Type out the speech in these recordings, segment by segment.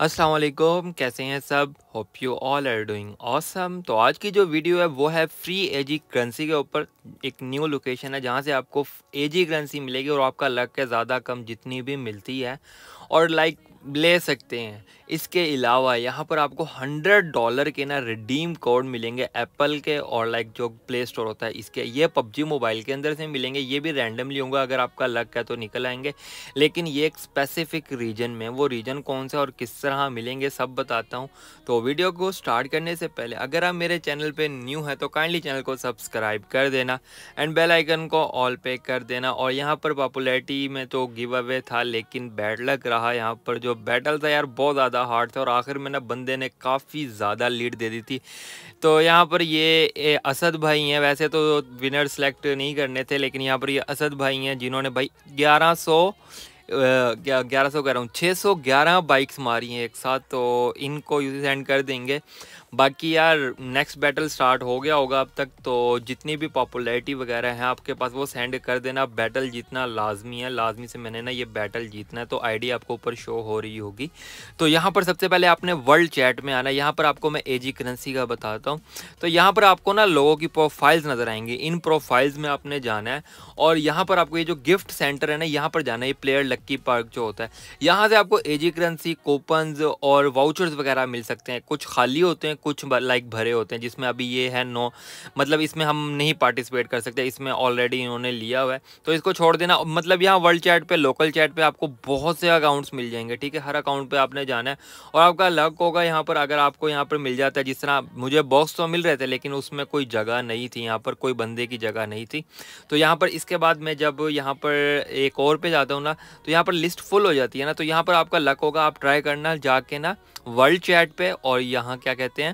असलकुम कैसे हैं सब hope you all are doing awesome तो आज की जो वीडियो है वो है फ्री एजी करेंसी के ऊपर एक न्यू लोकेशन है जहाँ से आपको एजी करेंसी मिलेगी और आपका लक है ज़्यादा कम जितनी भी मिलती है और लाइक ले सकते हैं इसके अलावा यहाँ पर आपको हंड्रेड डॉलर के ना रिडीम कोड मिलेंगे एप्पल के और लाइक जो प्ले स्टोर होता है इसके ये पबजी मोबाइल के अंदर से मिलेंगे ये भी रैंडमली होंगे अगर आपका लक है तो निकल आएंगे लेकिन ये एक स्पेसिफिक रीजन में वो रीजन कौन सा और किस तरह मिलेंगे सब बताता हूँ तो वीडियो को स्टार्ट करने से पहले अगर आप मेरे चैनल पर न्यू हैं तो काइंडली चैनल को सब्सक्राइब कर देना एंड बेलाइकन को ऑल पे कर देना और यहाँ पर पॉपुलरिटी में तो गिव अवे था लेकिन बैड लक रहा यहाँ पर जो बैटल था यार बहुत ज़्यादा ज़्यादा हार्ड था और आखिर में ना बंदे ने काफ़ी ज़्यादा लीड दे दी थी तो यहाँ पर ये असद भाई हैं वैसे तो विनर सेलेक्ट नहीं करने थे लेकिन यहाँ पर ये असद भाई हैं जिन्होंने भाई ग्यारह सौ ग्यारह सौ कह रहा हूँ छः सौ ग्यारह बाइक्स मारी हैं एक साथ तो इनको यूज सेंड कर देंगे बाकी यार नेक्स्ट बैटल स्टार्ट हो गया होगा अब तक तो जितनी भी पॉपुलैरिटी वगैरह है आपके पास वो सेंड कर देना बैटल जीतना लाजमी है लाजमी से मैंने ना ये बैटल जीतना है तो आईडी आपको ऊपर शो हो रही होगी तो यहाँ पर सबसे पहले आपने वर्ल्ड चैट में आना यहाँ पर आपको मैं एजी करेंसी का बताता हूँ तो यहाँ पर आपको ना लोगों की प्रोफाइल्स नज़र आएंगी इन प्रोफाइल्स में आपने जाना है और यहाँ पर आपको ये जो गिफ्ट सेंटर है ना यहाँ पर जाना है ये प्लेयर लक्की पार्क जो होता है यहाँ से आपको एजी करेंसी कोपन्स और वाउचर्स वगैरह मिल सकते हैं कुछ खाली होते हैं कुछ लाइक भरे होते हैं जिसमें अभी ये है नो मतलब इसमें हम नहीं पार्टिसिपेट कर सकते इसमें ऑलरेडी इन्होंने लिया हुआ है तो इसको छोड़ देना मतलब यहाँ वर्ल्ड चैट पे लोकल चैट पे आपको बहुत से अकाउंट्स मिल जाएंगे ठीक है हर अकाउंट पे आपने जाना है और आपका लक होगा यहाँ पर अगर आपको यहाँ पर मिल जाता है जिस तरह मुझे बॉक्स तो मिल रहे थे लेकिन उसमें कोई जगह नहीं थी यहाँ पर कोई बंदे की जगह नहीं थी तो यहाँ पर इसके बाद मैं जब यहाँ पर एक और पे जाता हूँ ना तो यहाँ पर लिस्ट फुल हो जाती है ना तो यहाँ पर आपका लक होगा आप ट्राई करना जाके ना वर्ल्ड चैट पे और यहाँ क्या कहते हैं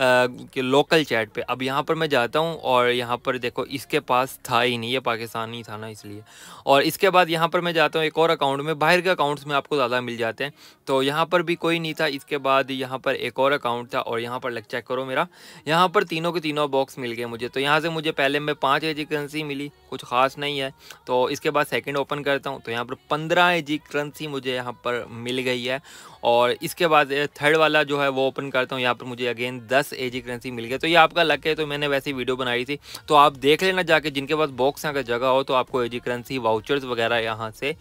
लोकल चैट पे अब यहाँ पर मैं जाता हूँ और यहाँ पर देखो इसके पास था ही नहीं ये पाकिस्तानी था ना इसलिए और इसके बाद यहाँ पर मैं जाता हूँ एक और अकाउंट में बाहर के अकाउंट्स में आपको ज़्यादा मिल जाते हैं तो यहाँ पर भी कोई नहीं था इसके बाद यहाँ पर एक और अकाउंट था और यहाँ पर लग चेक करो मेरा यहाँ पर तीनों के तीनों बॉक्स मिल गए मुझे तो यहाँ से मुझे पहले में पाँच करेंसी मिली कुछ ख़ास नहीं है तो इसके बाद सेकेंड ओपन करता हूँ तो यहाँ पर पंद्रह एजी करेंसी मुझे यहाँ पर मिल गई है और इसके बाद थर्ड वाला जो है वो ओपन करता हूँ यहाँ पर मुझे अगेन दस दस एजी करेंसी मिल गया तो ये आपका लक है तो मैंने वैसी वीडियो बनाई थी तो आप देख लेना जाके जिनके पास बॉक्स अगर जगह हो तो आपको एजी करेंसी वाउचर्स वगैरह यहाँ से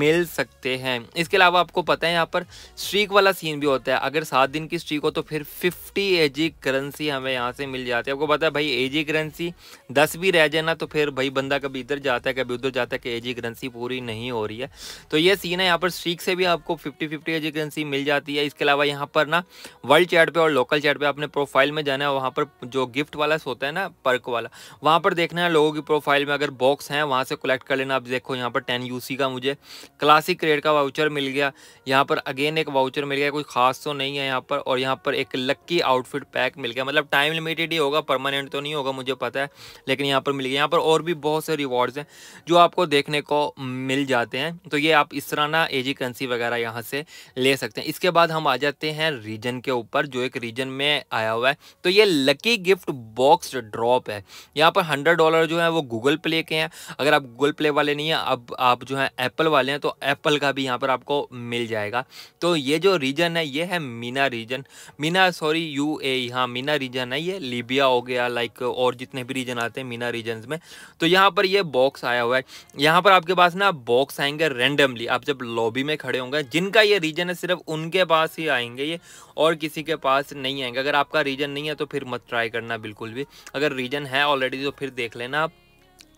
मिल सकते हैं इसके अलावा आपको पता है यहाँ पर स्ट्रीक वाला सीन भी होता है अगर सात दिन की स्ट्रीक हो तो फिर फिफ्टी एजी करेंसी हमें यहाँ से मिल जाती है आपको पता है भाई एजी करेंसी दस भी रह जाए ना तो फिर भाई बंदा कभी इधर जाता है कभी उधर जाता है कि एजी करेंसी पूरी नहीं हो रही है तो ये सीन है यहाँ पर स्ट्रीक से भी आपको फिफ्टी फिफ्टी एजी करेंसी मिल जाती है इसके अलावा यहाँ पर ना वर्ल्ड चैट पर और लोकल चैट पर आपने अपने प्रोफाइल में जाना है वहाँ पर जो गिफ्ट वाला होता है ना पर्क वाला वहाँ पर देखना है लोगों की प्रोफाइल में अगर बॉक्स हैं वहाँ से कलेक्ट कर लेना आप देखो यहाँ पर टेन यू का मुझे क्लासिक रेड का वाउचर मिल गया यहाँ पर अगेन एक वाउचर मिल गया कोई खास तो नहीं है यहाँ पर और यहाँ पर एक लक्की आउटफिट पैक मिल गया मतलब टाइम लिमिटेड ही होगा परमानेंट तो नहीं होगा मुझे पता है लेकिन यहाँ पर मिल गया यहाँ पर और भी बहुत से रिवॉर्ड्स हैं जो आपको देखने को मिल जाते हैं तो ये आप इस तरह ना एजी करेंसी वगैरह यहाँ से ले सकते हैं इसके बाद हम आ जाते हैं रीजन के ऊपर जो एक रीजन में आया हुआ है तो ये लकी गिफ्ट बॉक्स ड्रॉप है यहाँ पर हंड्रेड डॉलर जो है वो गूगल प्ले के हैं अगर आप गूगल प्ले वाले नहीं हैं अब आप जो हैं एप्पल वाले हैं तो एप्पल का भी यहाँ पर आपको मिल जाएगा तो ये जो रीजन है ये है MENA region MENA sorry U A हाँ मीना रीजन है ये लीबिया हो गया लाइक और जितने भी रीजन आते हैं मीना रीजन में तो यहाँ पर ये बॉक्स आया हुआ है यहाँ पर आपके पास ना बॉक्स आएंगे रेंडमली आप जब लॉबी में खड़े होंगे जिनका ये रीजन है सिर्फ उनके पास ही आएंगे ये और किसी के पास नहीं आएंगे अगर आप आपका रीजन नहीं है तो फिर मत ट्राई करना बिल्कुल भी अगर रीजन है ऑलरेडी तो फिर देख लेना आप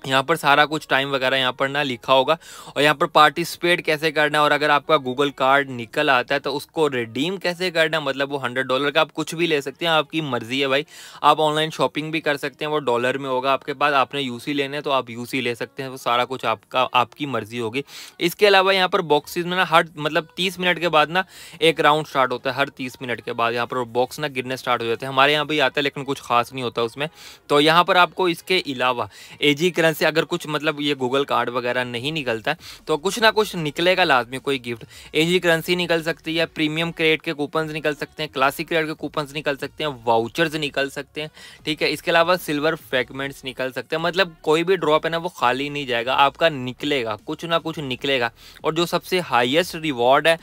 यहाँ पर सारा कुछ टाइम वगैरह यहाँ पर ना लिखा होगा और यहाँ पर पार्टिसिपेट कैसे करना है और अगर आपका गूगल कार्ड निकल आता है तो उसको रिडीम कैसे करना है मतलब वो हंड्रेड डॉलर का आप कुछ भी ले सकते हैं आपकी मर्जी है भाई आप ऑनलाइन शॉपिंग भी कर सकते हैं वो डॉलर में होगा आपके पास आपने यू सी लेने तो आप यू सी ले सकते हैं वो सारा कुछ आपका आपकी मर्जी होगी इसके अलावा यहाँ पर बॉक्सिस में ना हर मतलब तीस मिनट के बाद ना एक राउंड स्टार्ट होता है हर तीस मिनट के बाद यहाँ पर बॉक्स ना गिरने स्टार्ट हो जाते हैं हमारे यहाँ भी आता है लेकिन कुछ खास नहीं होता उसमें तो यहाँ पर आपको इसके अलावा एजी तरह से अगर कुछ मतलब ये गूगल कार्ड वगैरह नहीं निकलता तो कुछ ना कुछ निकलेगा लाजमी कोई गिफ्ट एजी करेंसी निकल सकती है प्रीमियम क्रेड के कूपन्स निकल सकते हैं क्लासिक क्रेड के कूपन्स निकल सकते हैं वाउचर्स निकल सकते हैं ठीक है इसके अलावा सिल्वर फ्रेगमेंट्स निकल सकते हैं मतलब कोई भी ड्रॉप है ना वो खाली नहीं जाएगा आपका निकलेगा कुछ ना कुछ निकलेगा और जो सबसे हाइस्ट रिवॉर्ड है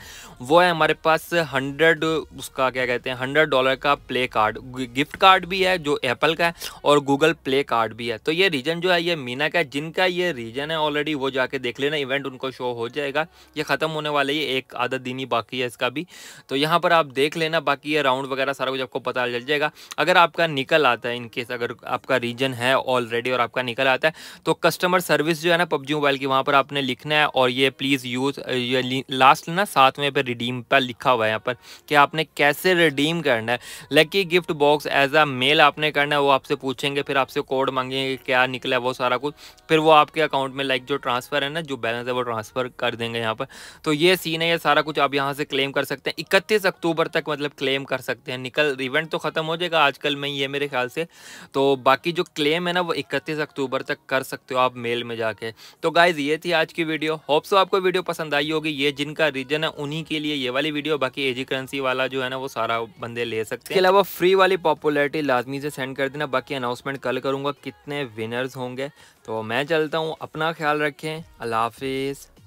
वो है हमारे पास हंड्रेड उसका क्या कहते हैं हंड्रेड डॉलर का प्ले कार्ड गिफ्ट कार्ड भी है जो एप्पल का है और गूगल प्ले कार्ड भी है तो ये रीजन जो है ये मीन मीना का जिनका ये रीजन है ऑलरेडी वो जाके देख लेना इवेंट उनको शो हो जाएगा ये ख़त्म होने वाला ही एक आधा दिन ही बाकी है इसका भी तो यहाँ पर आप देख लेना बाकी ये राउंड वगैरह सारा कुछ आपको पता चल जाएगा अगर आपका निकल आता है इनकेस अगर आपका रीजन है ऑलरेडी और आपका निकल आता है तो कस्टमर सर्विस जो है ना पबजी मोबाइल की वहाँ पर आपने लिखना है और ये प्लीज़ यूज़ ये लास्ट ना सातवें पर रिडीम पर लिखा हुआ है यहाँ पर कि आपने कैसे रिडीम करना है lucky gift box as a mail आपने करना है वो आपसे पूछेंगे फिर आपसे कोड मांगेंगे क्या निकला है वो सारा कुछ बिल्कुल फिर वो आपके अकाउंट में लाइक जो ट्रांसफ़र है ना जो बैलेंस है वो ट्रांसफ़र कर देंगे यहाँ पर तो ये सीन है ये सारा कुछ आप यहाँ से क्लेम कर सकते हैं इकतीस अक्टूबर तक मतलब क्लेम कर सकते हैं निकल इवेंट तो ख़त्म हो जाएगा आजकल में ये मेरे ख्याल से तो बाकी जो क्लेम है ना वो इकतीस अक्टूबर तक कर सकते हो आप मेल में जाके तो गाइज़ ये थी आज की वीडियो होप्सो आपको वीडियो पसंद आई होगी ये जिनका रीजन है उन्हीं के लिए ये वाली वीडियो बाकी एजी करेंसी वाला जो है ना वो सारा बंदे ले सकते हैं इसके अलावा फ्री वाली पॉपुलरिटी लाजमी से सेंड कर देना बाकी अनाउंसमेंट कल करूंगा कितने विनर्स होंगे तो मैं चलता हूँ अपना ख्याल रखें अल्लाह हाफिज़